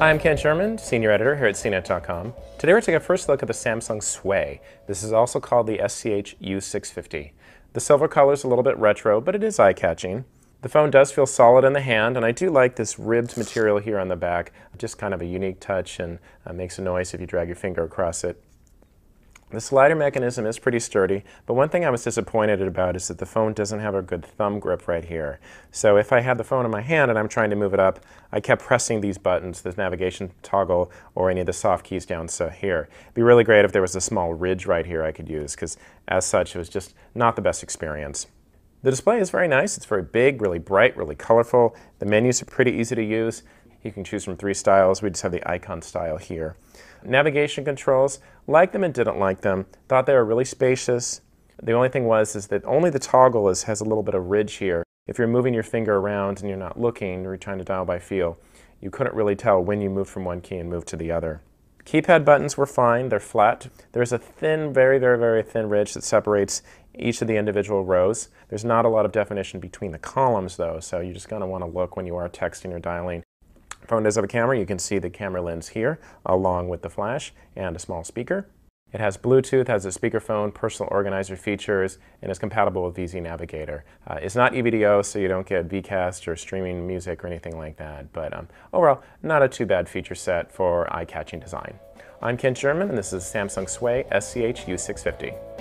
Hi, I'm Ken Sherman, senior editor here at CNET.com. Today we're taking a first look at the Samsung Sway. This is also called the SCH U650. The silver color is a little bit retro, but it is eye-catching. The phone does feel solid in the hand, and I do like this ribbed material here on the back. Just kind of a unique touch and uh, makes a noise if you drag your finger across it. The slider mechanism is pretty sturdy, but one thing I was disappointed about is that the phone doesn't have a good thumb grip right here. So if I had the phone in my hand and I'm trying to move it up, I kept pressing these buttons, this navigation toggle, or any of the soft keys down so here. It'd be really great if there was a small ridge right here I could use, because as such, it was just not the best experience. The display is very nice. It's very big, really bright, really colorful. The menus are pretty easy to use. You can choose from three styles. We just have the icon style here. Navigation controls, liked them and didn't like them. Thought they were really spacious. The only thing was is that only the toggle is, has a little bit of ridge here. If you're moving your finger around and you're not looking, or you're trying to dial by feel, you couldn't really tell when you moved from one key and moved to the other. Keypad buttons were fine, they're flat. There's a thin, very, very, very thin ridge that separates each of the individual rows. There's not a lot of definition between the columns though, so you're just gonna wanna look when you are texting or dialing Phone does have a camera, you can see the camera lens here, along with the flash and a small speaker. It has Bluetooth, has a speakerphone, personal organizer features, and is compatible with VZ Navigator. Uh, it's not EVDO, so you don't get VCast or streaming music or anything like that, but um, overall, not a too bad feature set for eye-catching design. I'm Kent Sherman, and this is Samsung Sway SCH U650.